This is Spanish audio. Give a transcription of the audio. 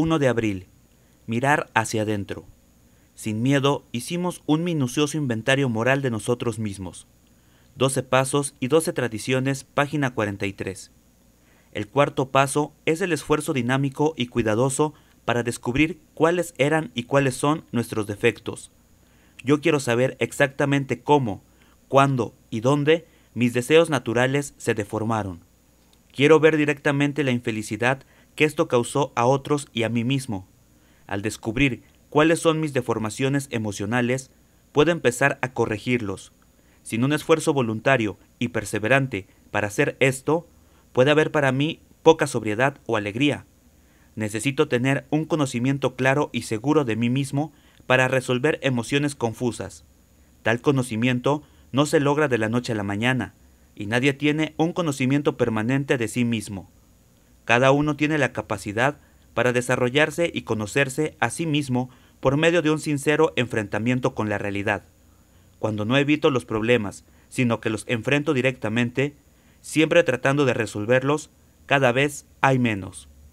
1 de abril. Mirar hacia adentro. Sin miedo, hicimos un minucioso inventario moral de nosotros mismos. 12 pasos y 12 tradiciones, página 43. El cuarto paso es el esfuerzo dinámico y cuidadoso para descubrir cuáles eran y cuáles son nuestros defectos. Yo quiero saber exactamente cómo, cuándo y dónde mis deseos naturales se deformaron. Quiero ver directamente la infelicidad que esto causó a otros y a mí mismo. Al descubrir cuáles son mis deformaciones emocionales, puedo empezar a corregirlos. Sin un esfuerzo voluntario y perseverante para hacer esto, puede haber para mí poca sobriedad o alegría. Necesito tener un conocimiento claro y seguro de mí mismo para resolver emociones confusas. Tal conocimiento no se logra de la noche a la mañana, y nadie tiene un conocimiento permanente de sí mismo. Cada uno tiene la capacidad para desarrollarse y conocerse a sí mismo por medio de un sincero enfrentamiento con la realidad. Cuando no evito los problemas, sino que los enfrento directamente, siempre tratando de resolverlos, cada vez hay menos.